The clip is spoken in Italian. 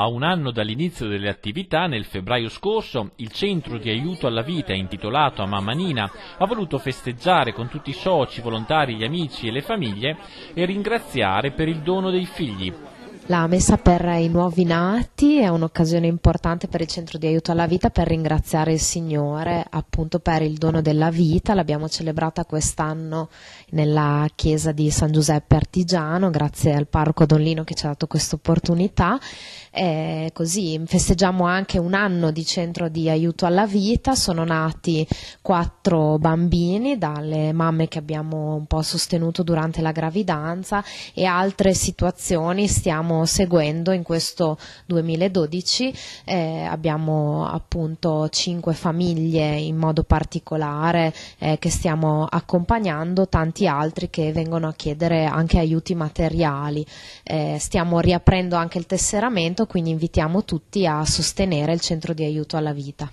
A un anno dall'inizio delle attività, nel febbraio scorso, il centro di aiuto alla vita intitolato a Mamma Nina ha voluto festeggiare con tutti i soci, volontari, gli amici e le famiglie e ringraziare per il dono dei figli. La messa per i nuovi nati è un'occasione importante per il centro di aiuto alla vita per ringraziare il Signore appunto per il dono della vita. L'abbiamo celebrata quest'anno nella chiesa di San Giuseppe Artigiano, grazie al parroco Donlino che ci ha dato questa opportunità. così festeggiamo anche un anno di centro di aiuto alla vita. Sono nati quattro bambini dalle mamme che abbiamo un po' sostenuto durante la gravidanza e altre situazioni stiamo seguendo in questo 2012. Eh, abbiamo appunto cinque famiglie in modo particolare eh, che stiamo accompagnando, tanti altri che vengono a chiedere anche aiuti materiali. Eh, stiamo riaprendo anche il tesseramento, quindi invitiamo tutti a sostenere il centro di aiuto alla vita.